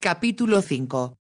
Capítulo 5.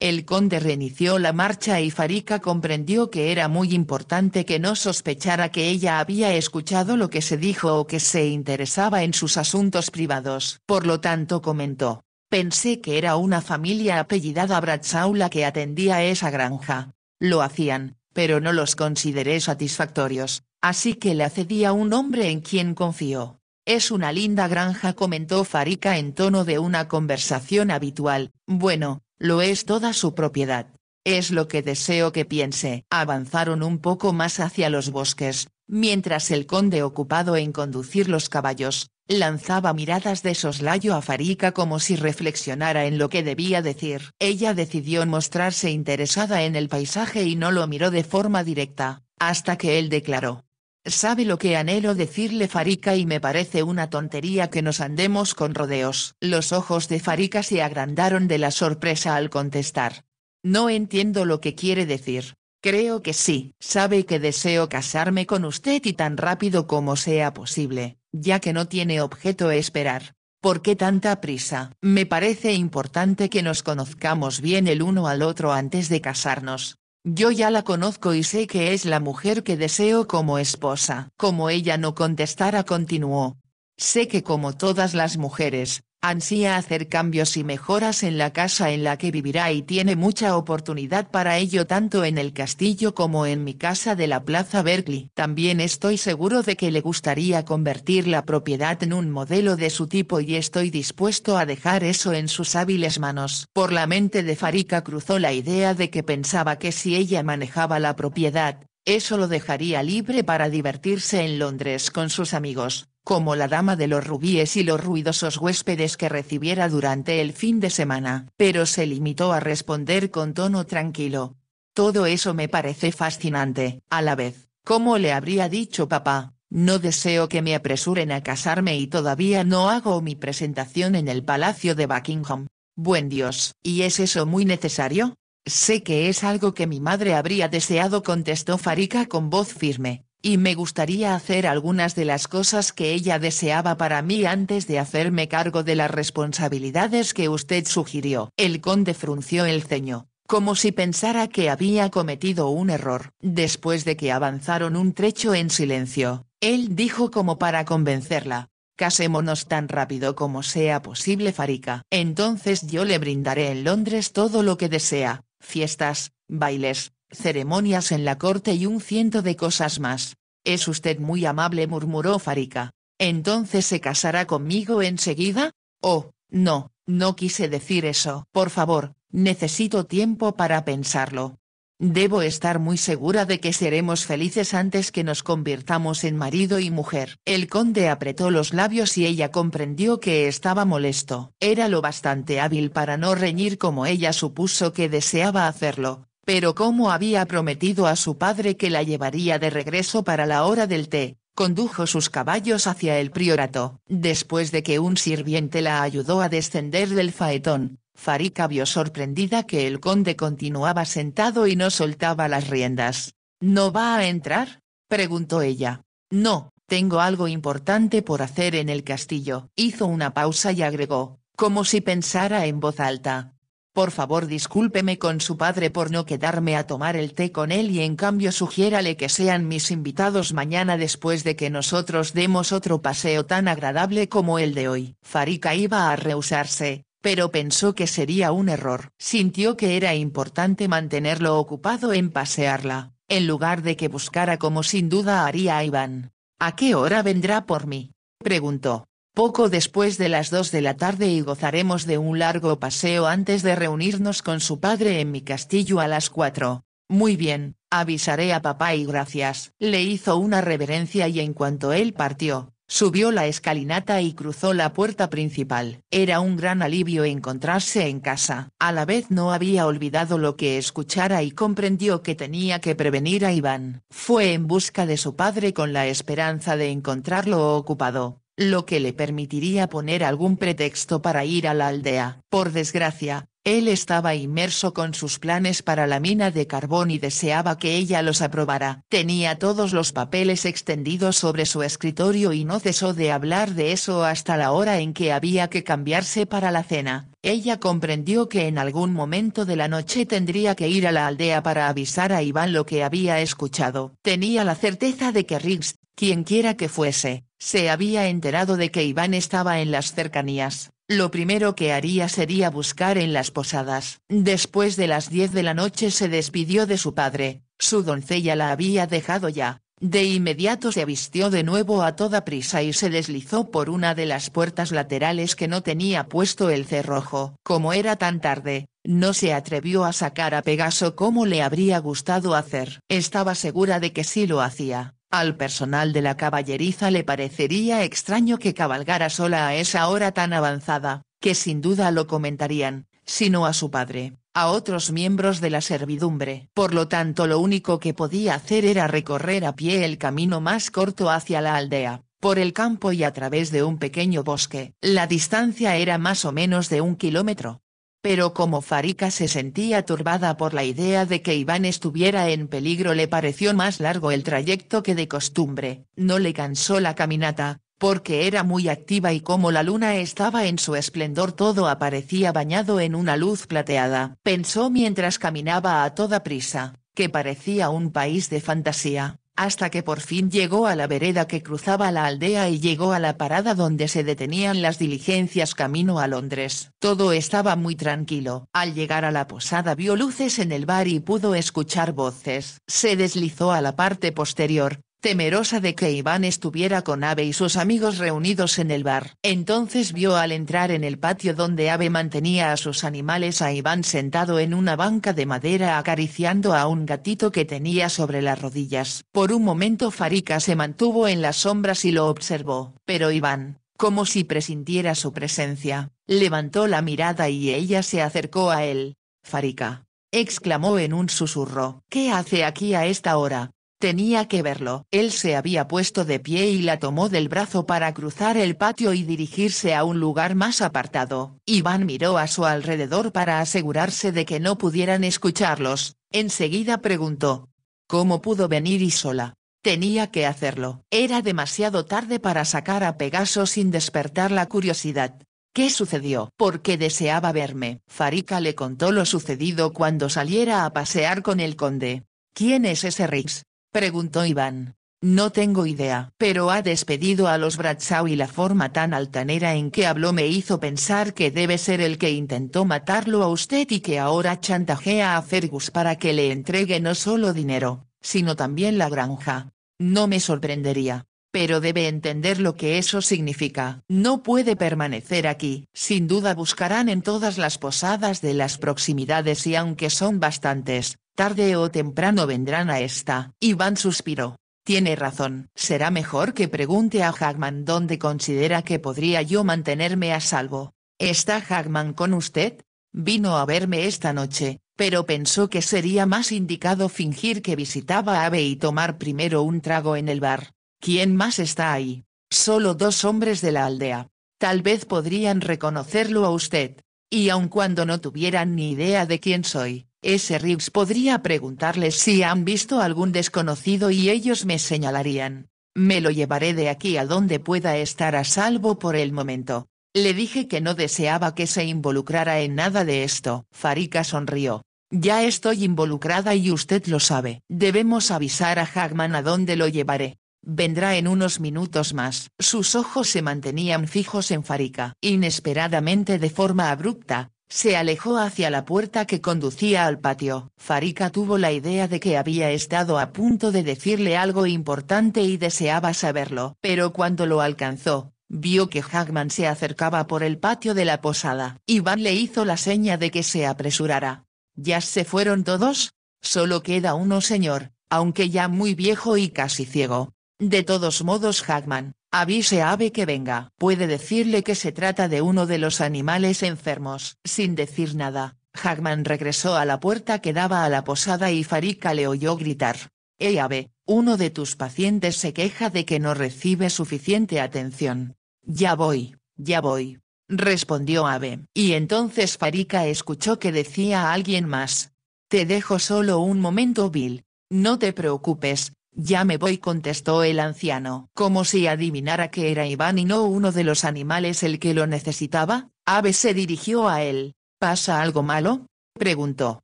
El conde reinició la marcha y Farika comprendió que era muy importante que no sospechara que ella había escuchado lo que se dijo o que se interesaba en sus asuntos privados. Por lo tanto comentó, pensé que era una familia apellidada Bradshaw que atendía esa granja. Lo hacían, pero no los consideré satisfactorios, así que le cedí a un hombre en quien confío. Es una linda granja comentó Farika en tono de una conversación habitual, bueno, lo es toda su propiedad. Es lo que deseo que piense. Avanzaron un poco más hacia los bosques, mientras el conde ocupado en conducir los caballos, lanzaba miradas de soslayo a Farika como si reflexionara en lo que debía decir. Ella decidió mostrarse interesada en el paisaje y no lo miró de forma directa, hasta que él declaró, Sabe lo que anhelo decirle Farica y me parece una tontería que nos andemos con rodeos. Los ojos de Farica se agrandaron de la sorpresa al contestar. No entiendo lo que quiere decir. Creo que sí. Sabe que deseo casarme con usted y tan rápido como sea posible, ya que no tiene objeto esperar. ¿Por qué tanta prisa? Me parece importante que nos conozcamos bien el uno al otro antes de casarnos. Yo ya la conozco y sé que es la mujer que deseo como esposa. Como ella no contestara continuó. Sé que como todas las mujeres, ansía hacer cambios y mejoras en la casa en la que vivirá y tiene mucha oportunidad para ello tanto en el castillo como en mi casa de la Plaza Berkeley. También estoy seguro de que le gustaría convertir la propiedad en un modelo de su tipo y estoy dispuesto a dejar eso en sus hábiles manos. Por la mente de Farika cruzó la idea de que pensaba que si ella manejaba la propiedad, eso lo dejaría libre para divertirse en Londres con sus amigos, como la dama de los rubíes y los ruidosos huéspedes que recibiera durante el fin de semana. Pero se limitó a responder con tono tranquilo. Todo eso me parece fascinante. A la vez, ¿cómo le habría dicho papá? No deseo que me apresuren a casarme y todavía no hago mi presentación en el Palacio de Buckingham. Buen Dios, ¿y es eso muy necesario? Sé que es algo que mi madre habría deseado contestó Farika con voz firme, y me gustaría hacer algunas de las cosas que ella deseaba para mí antes de hacerme cargo de las responsabilidades que usted sugirió. El conde frunció el ceño, como si pensara que había cometido un error. Después de que avanzaron un trecho en silencio, él dijo como para convencerla. Casémonos tan rápido como sea posible, Farika. Entonces yo le brindaré en Londres todo lo que desea, fiestas, bailes, ceremonias en la corte y un ciento de cosas más. Es usted muy amable murmuró Farika. ¿Entonces se casará conmigo enseguida? Oh, no, no quise decir eso. Por favor, necesito tiempo para pensarlo. Debo estar muy segura de que seremos felices antes que nos convirtamos en marido y mujer. El conde apretó los labios y ella comprendió que estaba molesto. Era lo bastante hábil para no reñir como ella supuso que deseaba hacerlo, pero como había prometido a su padre que la llevaría de regreso para la hora del té, condujo sus caballos hacia el priorato. Después de que un sirviente la ayudó a descender del faetón, Farika vio sorprendida que el conde continuaba sentado y no soltaba las riendas. ¿No va a entrar? preguntó ella. No, tengo algo importante por hacer en el castillo. Hizo una pausa y agregó, como si pensara en voz alta, por favor discúlpeme con su padre por no quedarme a tomar el té con él y en cambio sugiérale que sean mis invitados mañana después de que nosotros demos otro paseo tan agradable como el de hoy. Farika iba a rehusarse, pero pensó que sería un error. Sintió que era importante mantenerlo ocupado en pasearla, en lugar de que buscara como sin duda haría Iván. ¿A qué hora vendrá por mí? preguntó poco después de las 2 de la tarde y gozaremos de un largo paseo antes de reunirnos con su padre en mi castillo a las 4. Muy bien, avisaré a papá y gracias. Le hizo una reverencia y en cuanto él partió, Subió la escalinata y cruzó la puerta principal. Era un gran alivio encontrarse en casa. A la vez no había olvidado lo que escuchara y comprendió que tenía que prevenir a Iván. Fue en busca de su padre con la esperanza de encontrarlo ocupado, lo que le permitiría poner algún pretexto para ir a la aldea. Por desgracia, él estaba inmerso con sus planes para la mina de carbón y deseaba que ella los aprobara. Tenía todos los papeles extendidos sobre su escritorio y no cesó de hablar de eso hasta la hora en que había que cambiarse para la cena. Ella comprendió que en algún momento de la noche tendría que ir a la aldea para avisar a Iván lo que había escuchado. Tenía la certeza de que Riggs, quien quiera que fuese, se había enterado de que Iván estaba en las cercanías, lo primero que haría sería buscar en las posadas. Después de las 10 de la noche se despidió de su padre, su doncella la había dejado ya. De inmediato se vistió de nuevo a toda prisa y se deslizó por una de las puertas laterales que no tenía puesto el cerrojo. Como era tan tarde, no se atrevió a sacar a Pegaso como le habría gustado hacer. Estaba segura de que sí lo hacía, al personal de la caballeriza le parecería extraño que cabalgara sola a esa hora tan avanzada, que sin duda lo comentarían, sino a su padre, a otros miembros de la servidumbre. Por lo tanto lo único que podía hacer era recorrer a pie el camino más corto hacia la aldea, por el campo y a través de un pequeño bosque. La distancia era más o menos de un kilómetro, pero como Farika se sentía turbada por la idea de que Iván estuviera en peligro le pareció más largo el trayecto que de costumbre, no le cansó la caminata, porque era muy activa y como la luna estaba en su esplendor todo aparecía bañado en una luz plateada, pensó mientras caminaba a toda prisa, que parecía un país de fantasía hasta que por fin llegó a la vereda que cruzaba la aldea y llegó a la parada donde se detenían las diligencias camino a Londres. Todo estaba muy tranquilo. Al llegar a la posada vio luces en el bar y pudo escuchar voces. Se deslizó a la parte posterior, temerosa de que Iván estuviera con Ave y sus amigos reunidos en el bar. Entonces vio al entrar en el patio donde Ave mantenía a sus animales a Iván sentado en una banca de madera acariciando a un gatito que tenía sobre las rodillas. Por un momento Farika se mantuvo en las sombras y lo observó, pero Iván, como si presintiera su presencia, levantó la mirada y ella se acercó a él. Farika, exclamó en un susurro, ¿qué hace aquí a esta hora? Tenía que verlo. Él se había puesto de pie y la tomó del brazo para cruzar el patio y dirigirse a un lugar más apartado. Iván miró a su alrededor para asegurarse de que no pudieran escucharlos. Enseguida preguntó. ¿Cómo pudo venir y sola? Tenía que hacerlo. Era demasiado tarde para sacar a Pegaso sin despertar la curiosidad. ¿Qué sucedió? Porque deseaba verme. Farika le contó lo sucedido cuando saliera a pasear con el conde. ¿Quién es ese Riggs? preguntó Iván. No tengo idea. Pero ha despedido a los Bradshaw y la forma tan altanera en que habló me hizo pensar que debe ser el que intentó matarlo a usted y que ahora chantajea a Fergus para que le entregue no solo dinero, sino también la granja. No me sorprendería. Pero debe entender lo que eso significa. No puede permanecer aquí. Sin duda buscarán en todas las posadas de las proximidades y aunque son bastantes, Tarde o temprano vendrán a esta. Iván suspiró. Tiene razón. Será mejor que pregunte a Hagman dónde considera que podría yo mantenerme a salvo. ¿Está Hagman con usted? Vino a verme esta noche, pero pensó que sería más indicado fingir que visitaba a Abe y tomar primero un trago en el bar. ¿Quién más está ahí? Solo dos hombres de la aldea. Tal vez podrían reconocerlo a usted. Y aun cuando no tuvieran ni idea de quién soy, ese Reeves podría preguntarles si han visto algún desconocido y ellos me señalarían. Me lo llevaré de aquí a donde pueda estar a salvo por el momento. Le dije que no deseaba que se involucrara en nada de esto. Farika sonrió. Ya estoy involucrada y usted lo sabe. Debemos avisar a Hagman a dónde lo llevaré. Vendrá en unos minutos más. Sus ojos se mantenían fijos en Farika. Inesperadamente de forma abrupta, se alejó hacia la puerta que conducía al patio. Farika tuvo la idea de que había estado a punto de decirle algo importante y deseaba saberlo. Pero cuando lo alcanzó, vio que Hagman se acercaba por el patio de la posada. Iván le hizo la seña de que se apresurara. ¿Ya se fueron todos? Solo queda uno señor, aunque ya muy viejo y casi ciego. De todos modos Hagman, Avise a Ave que venga. Puede decirle que se trata de uno de los animales enfermos. Sin decir nada, Hagman regresó a la puerta que daba a la posada y Farika le oyó gritar. Eh Ave, uno de tus pacientes se queja de que no recibe suficiente atención. Ya voy, ya voy. Respondió Ave. Y entonces Farika escuchó que decía a alguien más. Te dejo solo un momento, Bill. No te preocupes, ya me voy contestó el anciano. Como si adivinara que era Iván y no uno de los animales el que lo necesitaba, Ave se dirigió a él. ¿Pasa algo malo? preguntó.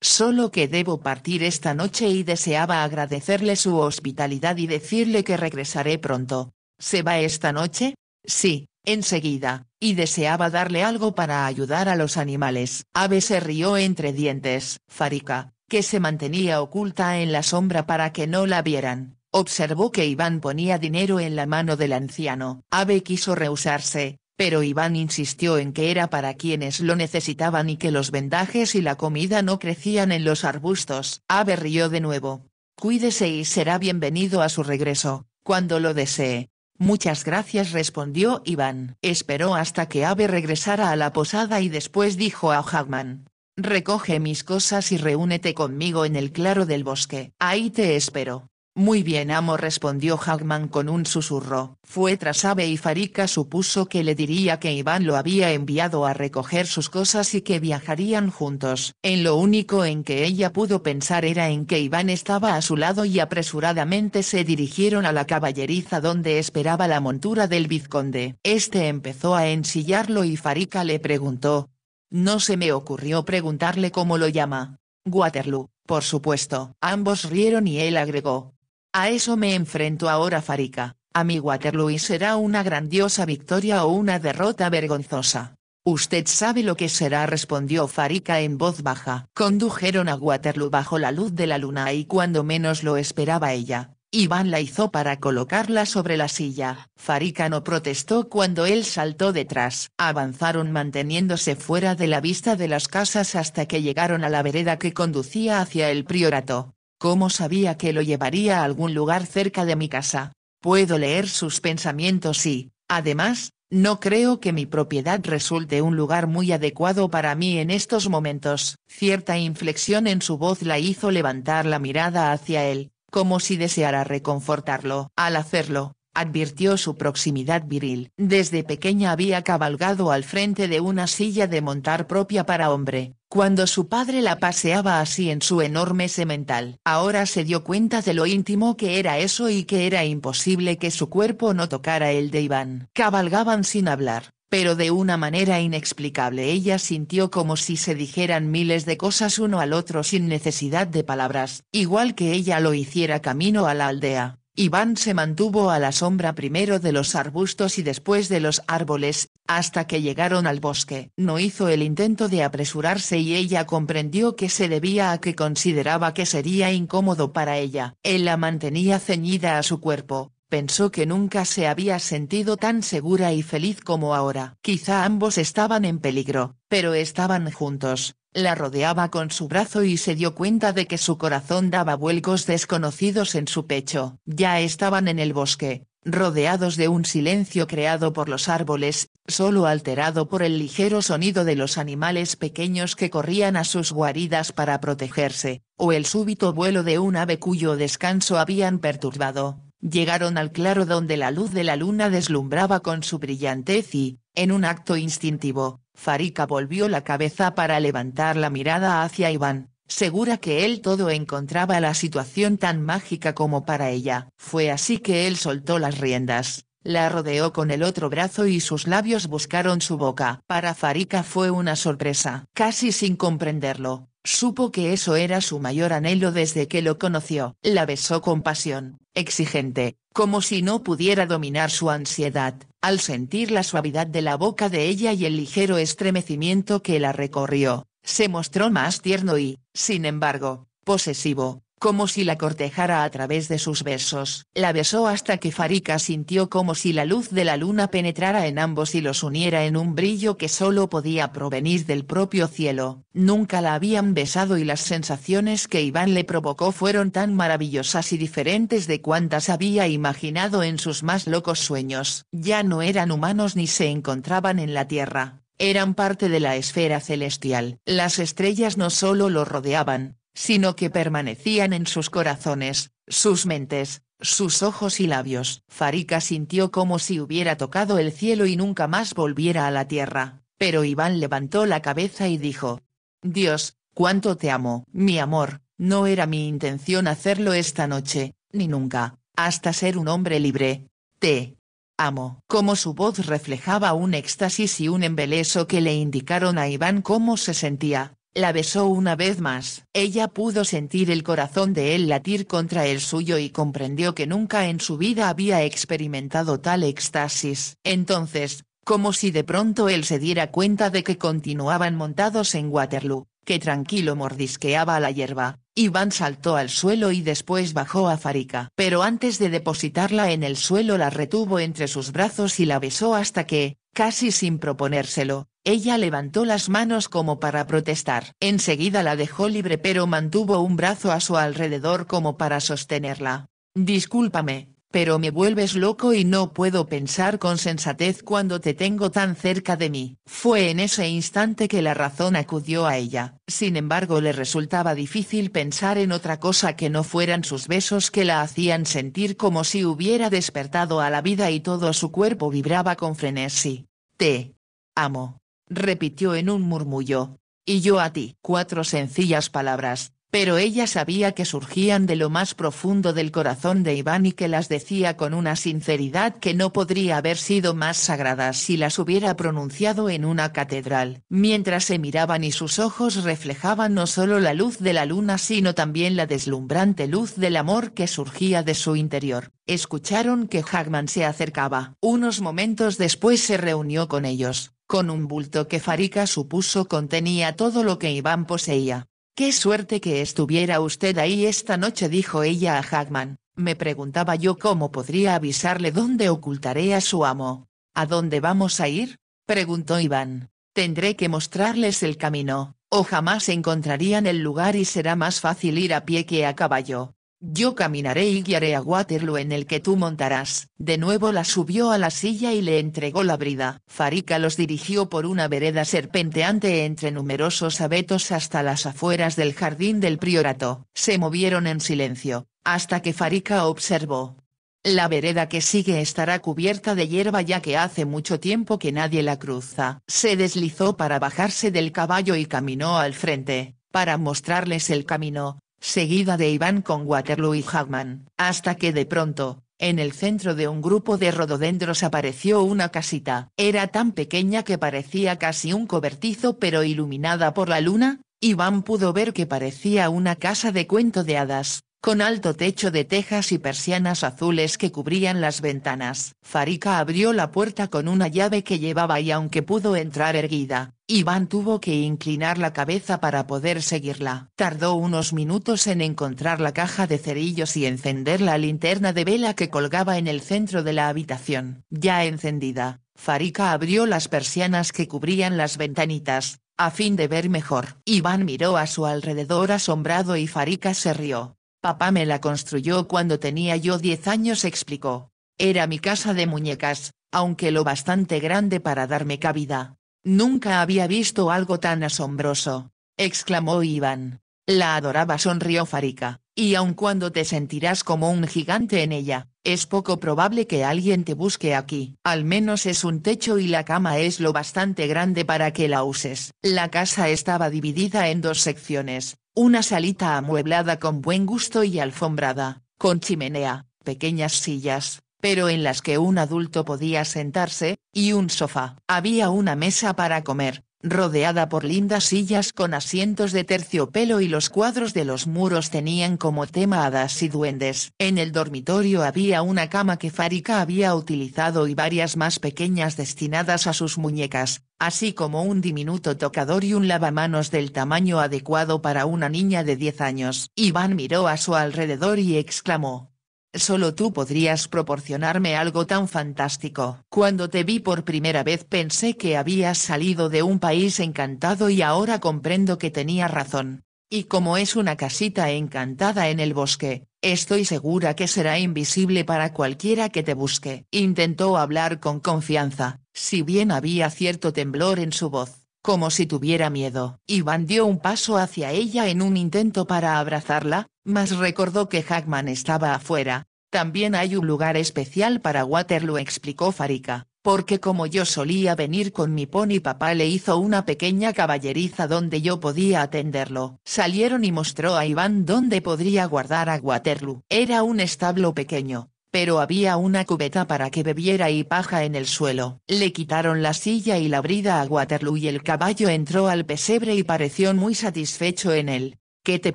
Solo que debo partir esta noche y deseaba agradecerle su hospitalidad y decirle que regresaré pronto. ¿Se va esta noche? Sí, enseguida, y deseaba darle algo para ayudar a los animales. Ave se rió entre dientes. Farika, que se mantenía oculta en la sombra para que no la vieran, observó que Iván ponía dinero en la mano del anciano. Ave quiso rehusarse, pero Iván insistió en que era para quienes lo necesitaban y que los vendajes y la comida no crecían en los arbustos. Ave rió de nuevo. Cuídese y será bienvenido a su regreso, cuando lo desee. Muchas gracias respondió Iván. Esperó hasta que Ave regresara a la posada y después dijo a Hagman, Recoge mis cosas y reúnete conmigo en el claro del bosque. Ahí te espero. Muy bien, amo, respondió Hagman con un susurro. Fue tras Abe y Farika supuso que le diría que Iván lo había enviado a recoger sus cosas y que viajarían juntos. En lo único en que ella pudo pensar era en que Iván estaba a su lado y apresuradamente se dirigieron a la caballeriza donde esperaba la montura del vizconde. Este empezó a ensillarlo y Farika le preguntó, no se me ocurrió preguntarle cómo lo llama. Waterloo, por supuesto. Ambos rieron y él agregó. A eso me enfrento ahora Farika, a mi Waterloo y será una grandiosa victoria o una derrota vergonzosa. Usted sabe lo que será, respondió Farika en voz baja. Condujeron a Waterloo bajo la luz de la luna y cuando menos lo esperaba ella, Iván la hizo para colocarla sobre la silla. Farika no protestó cuando él saltó detrás. Avanzaron manteniéndose fuera de la vista de las casas hasta que llegaron a la vereda que conducía hacia el priorato. ¿Cómo sabía que lo llevaría a algún lugar cerca de mi casa? Puedo leer sus pensamientos y, además, no creo que mi propiedad resulte un lugar muy adecuado para mí en estos momentos. Cierta inflexión en su voz la hizo levantar la mirada hacia él como si deseara reconfortarlo. Al hacerlo, advirtió su proximidad viril. Desde pequeña había cabalgado al frente de una silla de montar propia para hombre, cuando su padre la paseaba así en su enorme semental. Ahora se dio cuenta de lo íntimo que era eso y que era imposible que su cuerpo no tocara el de Iván. Cabalgaban sin hablar, pero de una manera inexplicable ella sintió como si se dijeran miles de cosas uno al otro sin necesidad de palabras, igual que ella lo hiciera camino a la aldea. Iván se mantuvo a la sombra primero de los arbustos y después de los árboles, hasta que llegaron al bosque. No hizo el intento de apresurarse y ella comprendió que se debía a que consideraba que sería incómodo para ella. Él la mantenía ceñida a su cuerpo, pensó que nunca se había sentido tan segura y feliz como ahora. Quizá ambos estaban en peligro, pero estaban juntos, la rodeaba con su brazo y se dio cuenta de que su corazón daba vuelcos desconocidos en su pecho. Ya estaban en el bosque, rodeados de un silencio creado por los árboles, solo alterado por el ligero sonido de los animales pequeños que corrían a sus guaridas para protegerse, o el súbito vuelo de un ave cuyo descanso habían perturbado llegaron al claro donde la luz de la luna deslumbraba con su brillantez y, en un acto instintivo, Farika volvió la cabeza para levantar la mirada hacia Iván, segura que él todo encontraba la situación tan mágica como para ella. Fue así que él soltó las riendas, la rodeó con el otro brazo y sus labios buscaron su boca. Para Farika fue una sorpresa. Casi sin comprenderlo, Supo que eso era su mayor anhelo desde que lo conoció. La besó con pasión, exigente, como si no pudiera dominar su ansiedad, al sentir la suavidad de la boca de ella y el ligero estremecimiento que la recorrió, se mostró más tierno y, sin embargo, posesivo, como si la cortejara a través de sus besos. La besó hasta que Farika sintió como si la luz de la luna penetrara en ambos y los uniera en un brillo que solo podía provenir del propio cielo. Nunca la habían besado y las sensaciones que Iván le provocó fueron tan maravillosas y diferentes de cuantas había imaginado en sus más locos sueños. Ya no eran humanos ni se encontraban en la tierra. Eran parte de la esfera celestial. Las estrellas no solo lo rodeaban, sino que permanecían en sus corazones, sus mentes, sus ojos y labios. Farika sintió como si hubiera tocado el cielo y nunca más volviera a la tierra, pero Iván levantó la cabeza y dijo, Dios, cuánto te amo. Mi amor, no era mi intención hacerlo esta noche, ni nunca, hasta ser un hombre libre. Te amo. Como su voz reflejaba un éxtasis y un embeleso que le indicaron a Iván cómo se sentía, la besó una vez más. Ella pudo sentir el corazón de él latir contra el suyo y comprendió que nunca en su vida había experimentado tal éxtasis. Entonces, como si de pronto él se diera cuenta de que continuaban montados en Waterloo, que tranquilo mordisqueaba la hierba, Iván saltó al suelo y después bajó a Farika. Pero antes de depositarla en el suelo la retuvo entre sus brazos y la besó hasta que, casi sin proponérselo, ella levantó las manos como para protestar. Enseguida la dejó libre pero mantuvo un brazo a su alrededor como para sostenerla. Discúlpame, pero me vuelves loco y no puedo pensar con sensatez cuando te tengo tan cerca de mí. Fue en ese instante que la razón acudió a ella. Sin embargo, le resultaba difícil pensar en otra cosa que no fueran sus besos que la hacían sentir como si hubiera despertado a la vida y todo su cuerpo vibraba con frenesí. Te amo repitió en un murmullo. Y yo a ti. Cuatro sencillas palabras, pero ella sabía que surgían de lo más profundo del corazón de Iván y que las decía con una sinceridad que no podría haber sido más sagrada si las hubiera pronunciado en una catedral. Mientras se miraban y sus ojos reflejaban no solo la luz de la luna sino también la deslumbrante luz del amor que surgía de su interior, escucharon que Hagman se acercaba. Unos momentos después se reunió con ellos con un bulto que Farika supuso contenía todo lo que Iván poseía. Qué suerte que estuviera usted ahí esta noche, dijo ella a Hackman. Me preguntaba yo cómo podría avisarle dónde ocultaré a su amo. ¿A dónde vamos a ir? preguntó Iván. Tendré que mostrarles el camino, o jamás encontrarían el lugar y será más fácil ir a pie que a caballo. Yo caminaré y guiaré a Waterloo en el que tú montarás. De nuevo la subió a la silla y le entregó la brida. Farika los dirigió por una vereda serpenteante entre numerosos abetos hasta las afueras del jardín del priorato. Se movieron en silencio, hasta que Farika observó. La vereda que sigue estará cubierta de hierba ya que hace mucho tiempo que nadie la cruza. Se deslizó para bajarse del caballo y caminó al frente, para mostrarles el camino, seguida de Iván con Waterloo y Hagman, hasta que de pronto, en el centro de un grupo de rododendros apareció una casita. Era tan pequeña que parecía casi un cobertizo pero iluminada por la luna, Iván pudo ver que parecía una casa de cuento de hadas con alto techo de tejas y persianas azules que cubrían las ventanas. Farika abrió la puerta con una llave que llevaba y aunque pudo entrar erguida, Iván tuvo que inclinar la cabeza para poder seguirla. Tardó unos minutos en encontrar la caja de cerillos y encender la linterna de vela que colgaba en el centro de la habitación. Ya encendida, Farika abrió las persianas que cubrían las ventanitas, a fin de ver mejor. Iván miró a su alrededor asombrado y Farika se rió. Papá me la construyó cuando tenía yo 10 años, explicó. Era mi casa de muñecas, aunque lo bastante grande para darme cabida. Nunca había visto algo tan asombroso, exclamó Iván. La adoraba, sonrió Farika, y aun cuando te sentirás como un gigante en ella, es poco probable que alguien te busque aquí. Al menos es un techo y la cama es lo bastante grande para que la uses. La casa estaba dividida en dos secciones, una salita amueblada con buen gusto y alfombrada, con chimenea, pequeñas sillas, pero en las que un adulto podía sentarse, y un sofá. Había una mesa para comer, rodeada por lindas sillas con asientos de terciopelo y los cuadros de los muros tenían como tema hadas y duendes. En el dormitorio había una cama que Farika había utilizado y varias más pequeñas destinadas a sus muñecas, así como un diminuto tocador y un lavamanos del tamaño adecuado para una niña de 10 años. Iván miró a su alrededor y exclamó, Solo tú podrías proporcionarme algo tan fantástico. Cuando te vi por primera vez pensé que habías salido de un país encantado y ahora comprendo que tenía razón. Y como es una casita encantada en el bosque, estoy segura que será invisible para cualquiera que te busque. Intentó hablar con confianza, si bien había cierto temblor en su voz como si tuviera miedo. Iván dio un paso hacia ella en un intento para abrazarla, mas recordó que Hackman estaba afuera. También hay un lugar especial para Waterloo, explicó Farika, porque como yo solía venir con mi pony, papá le hizo una pequeña caballeriza donde yo podía atenderlo. Salieron y mostró a Iván dónde podría guardar a Waterloo. Era un establo pequeño, pero había una cubeta para que bebiera y paja en el suelo. Le quitaron la silla y la brida a Waterloo y el caballo entró al pesebre y pareció muy satisfecho en él. ¿Qué te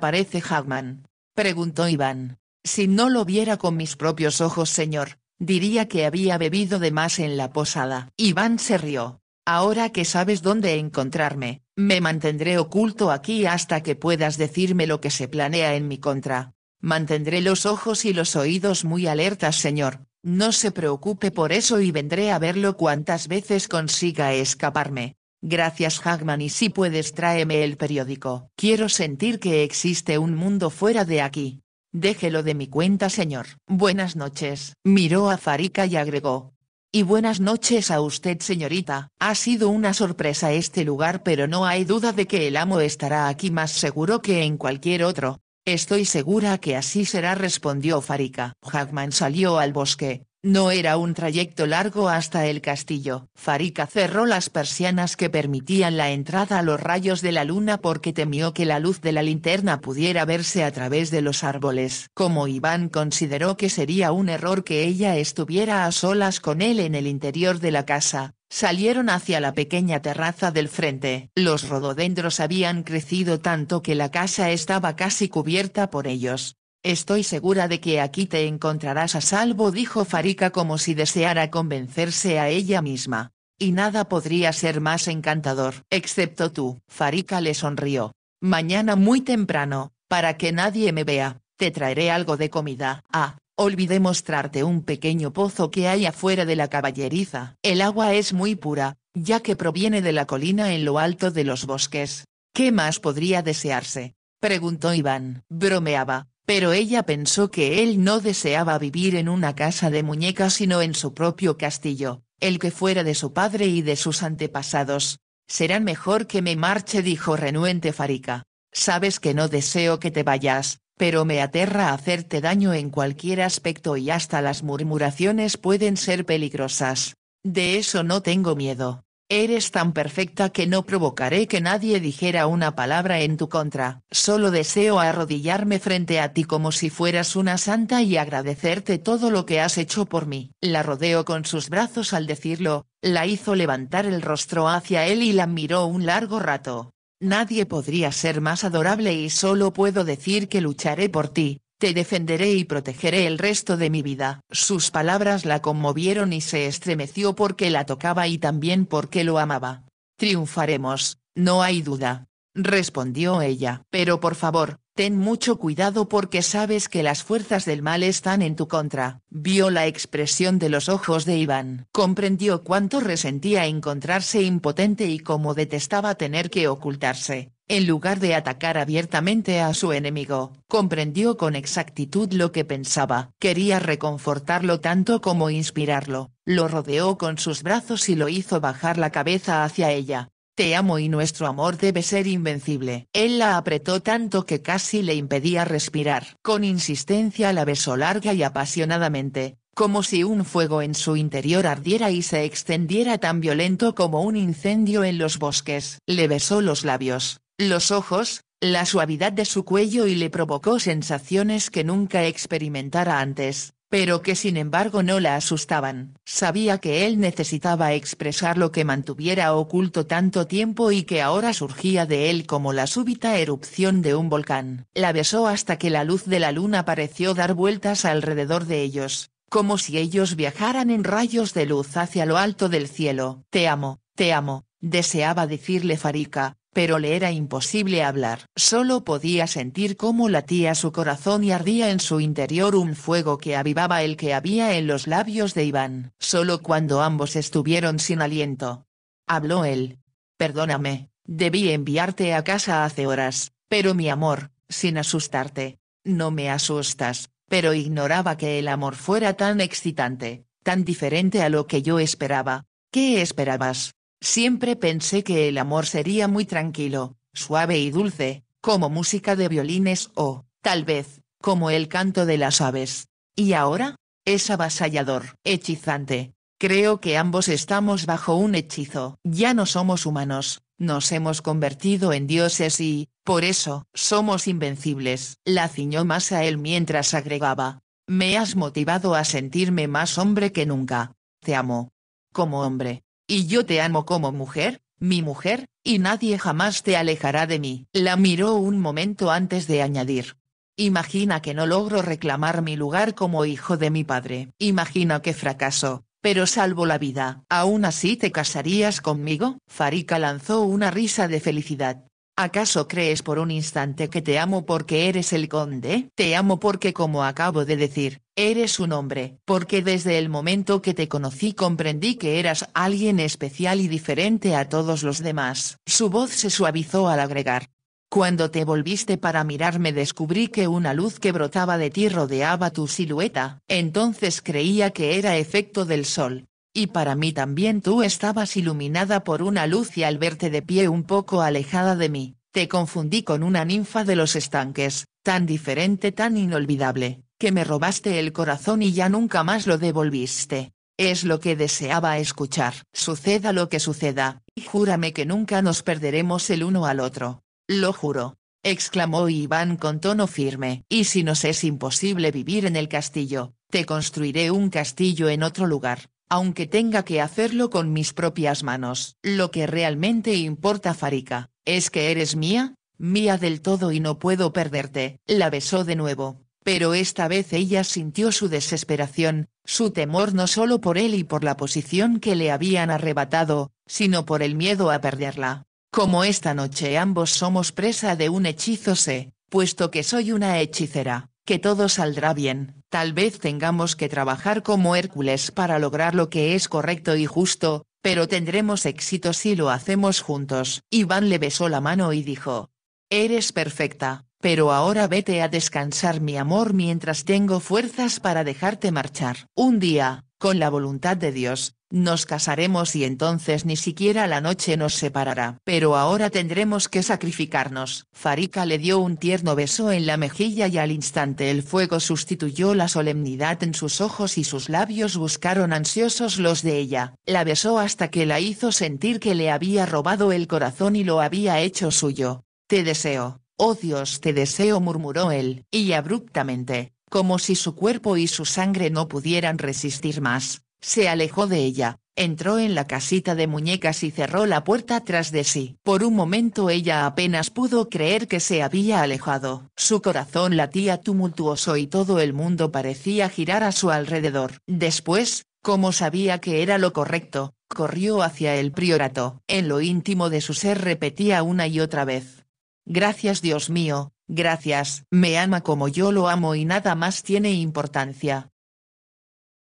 parece, Hagman? preguntó Iván. Si no lo viera con mis propios ojos, señor, diría que había bebido de más en la posada. Iván se rió. Ahora que sabes dónde encontrarme, me mantendré oculto aquí hasta que puedas decirme lo que se planea en mi contra. Mantendré los ojos y los oídos muy alertas, señor, no se preocupe por eso y vendré a verlo cuantas veces consiga escaparme. Gracias Hagman y si puedes tráeme el periódico. Quiero sentir que existe un mundo fuera de aquí. Déjelo de mi cuenta, señor. Buenas noches. Miró a Farika y agregó. Y buenas noches a usted, señorita. Ha sido una sorpresa este lugar, pero no hay duda de que el amo estará aquí más seguro que en cualquier otro. Estoy segura que así será respondió Farika. Hagman salió al bosque, no era un trayecto largo hasta el castillo. Farika cerró las persianas que permitían la entrada a los rayos de la luna porque temió que la luz de la linterna pudiera verse a través de los árboles. Como Iván consideró que sería un error que ella estuviera a solas con él en el interior de la casa, Salieron hacia la pequeña terraza del frente. Los rododendros habían crecido tanto que la casa estaba casi cubierta por ellos. Estoy segura de que aquí te encontrarás a salvo, dijo Farika como si deseara convencerse a ella misma. Y nada podría ser más encantador, excepto tú. Farika le sonrió. Mañana muy temprano, para que nadie me vea, te traeré algo de comida. Ah, olvidé mostrarte un pequeño pozo que hay afuera de la caballeriza. El agua es muy pura, ya que proviene de la colina en lo alto de los bosques. ¿Qué más podría desearse? preguntó Iván. Bromeaba, pero ella pensó que él no deseaba vivir en una casa de muñecas sino en su propio castillo, el que fuera de su padre y de sus antepasados. Serán mejor que me marche dijo renuente Farica. Sabes que no deseo que te vayas, pero me aterra hacerte daño en cualquier aspecto y hasta las murmuraciones pueden ser peligrosas. De eso no tengo miedo. Eres tan perfecta que no provocaré que nadie dijera una palabra en tu contra. Solo deseo arrodillarme frente a ti como si fueras una santa y agradecerte todo lo que has hecho por mí. La rodeó con sus brazos al decirlo, la hizo levantar el rostro hacia él y la miró un largo rato nadie podría ser más adorable y solo puedo decir que lucharé por ti, te defenderé y protegeré el resto de mi vida. Sus palabras la conmovieron y se estremeció porque la tocaba y también porque lo amaba. Triunfaremos, no hay duda. Respondió ella. Pero por favor, Ten mucho cuidado porque sabes que las fuerzas del mal están en tu contra. Vio la expresión de los ojos de Iván. Comprendió cuánto resentía encontrarse impotente y cómo detestaba tener que ocultarse. En lugar de atacar abiertamente a su enemigo, comprendió con exactitud lo que pensaba. Quería reconfortarlo tanto como inspirarlo. Lo rodeó con sus brazos y lo hizo bajar la cabeza hacia ella. Te amo y nuestro amor debe ser invencible. Él la apretó tanto que casi le impedía respirar. Con insistencia la besó larga y apasionadamente, como si un fuego en su interior ardiera y se extendiera tan violento como un incendio en los bosques. Le besó los labios, los ojos, la suavidad de su cuello y le provocó sensaciones que nunca experimentara antes, pero que sin embargo no la asustaban. Sabía que él necesitaba expresar lo que mantuviera oculto tanto tiempo y que ahora surgía de él como la súbita erupción de un volcán. La besó hasta que la luz de la luna pareció dar vueltas alrededor de ellos, como si ellos viajaran en rayos de luz hacia lo alto del cielo. Te amo, te amo, deseaba decirle Farika, pero le era imposible hablar. Solo podía sentir cómo latía su corazón y ardía en su interior un fuego que avivaba el que había en los labios de Iván. Solo cuando ambos estuvieron sin aliento. Habló él. Perdóname, debí enviarte a casa hace horas, pero mi amor, sin asustarte. No me asustas, pero ignoraba que el amor fuera tan excitante, tan diferente a lo que yo esperaba. ¿Qué esperabas? Siempre pensé que el amor sería muy tranquilo, suave y dulce, como música de violines o, tal vez, como el canto de las aves. Y ahora, es avasallador, hechizante. Creo que ambos estamos bajo un hechizo. Ya no somos humanos, nos hemos convertido en dioses y, por eso, somos invencibles. La ciñó más a él mientras agregaba. Me has motivado a sentirme más hombre que nunca. Te amo. Como hombre y yo te amo como mujer, mi mujer, y nadie jamás te alejará de mí. La miró un momento antes de añadir. Imagina que no logro reclamar mi lugar como hijo de mi padre. Imagina que fracaso, pero salvo la vida. ¿Aún así te casarías conmigo? Farika lanzó una risa de felicidad. ¿Acaso crees por un instante que te amo porque eres el conde? Te amo porque como acabo de decir, eres un hombre, porque desde el momento que te conocí comprendí que eras alguien especial y diferente a todos los demás. Su voz se suavizó al agregar. Cuando te volviste para mirarme descubrí que una luz que brotaba de ti rodeaba tu silueta, entonces creía que era efecto del sol, y para mí también tú estabas iluminada por una luz y al verte de pie un poco alejada de mí, te confundí con una ninfa de los estanques, tan diferente, tan inolvidable, que me robaste el corazón y ya nunca más lo devolviste. Es lo que deseaba escuchar. Suceda lo que suceda, y júrame que nunca nos perderemos el uno al otro. Lo juro. exclamó Iván con tono firme. Y si nos es imposible vivir en el castillo, te construiré un castillo en otro lugar, aunque tenga que hacerlo con mis propias manos. Lo que realmente importa, Farika, es que eres mía, mía del todo y no puedo perderte. La besó de nuevo, pero esta vez ella sintió su desesperación, su temor no solo por él y por la posición que le habían arrebatado, sino por el miedo a perderla. Como esta noche ambos somos presa de un hechizo sé, puesto que soy una hechicera, que todo saldrá bien, Tal vez tengamos que trabajar como Hércules para lograr lo que es correcto y justo, pero tendremos éxito si lo hacemos juntos. Iván le besó la mano y dijo. Eres perfecta, pero ahora vete a descansar mi amor mientras tengo fuerzas para dejarte marchar. Un día, con la voluntad de Dios, nos casaremos y entonces ni siquiera la noche nos separará. Pero ahora tendremos que sacrificarnos. Farika le dio un tierno beso en la mejilla y al instante el fuego sustituyó la solemnidad en sus ojos y sus labios buscaron ansiosos los de ella. La besó hasta que la hizo sentir que le había robado el corazón y lo había hecho suyo. Te deseo. Oh Dios, te deseo, murmuró él, y abruptamente, como si su cuerpo y su sangre no pudieran resistir más, se alejó de ella, entró en la casita de muñecas y cerró la puerta tras de sí. Por un momento ella apenas pudo creer que se había alejado. Su corazón latía tumultuoso y todo el mundo parecía girar a su alrededor. Después, como sabía que era lo correcto, corrió hacia el priorato. En lo íntimo de su ser repetía una y otra vez. Gracias Dios mío, gracias. Me ama como yo lo amo y nada más tiene importancia.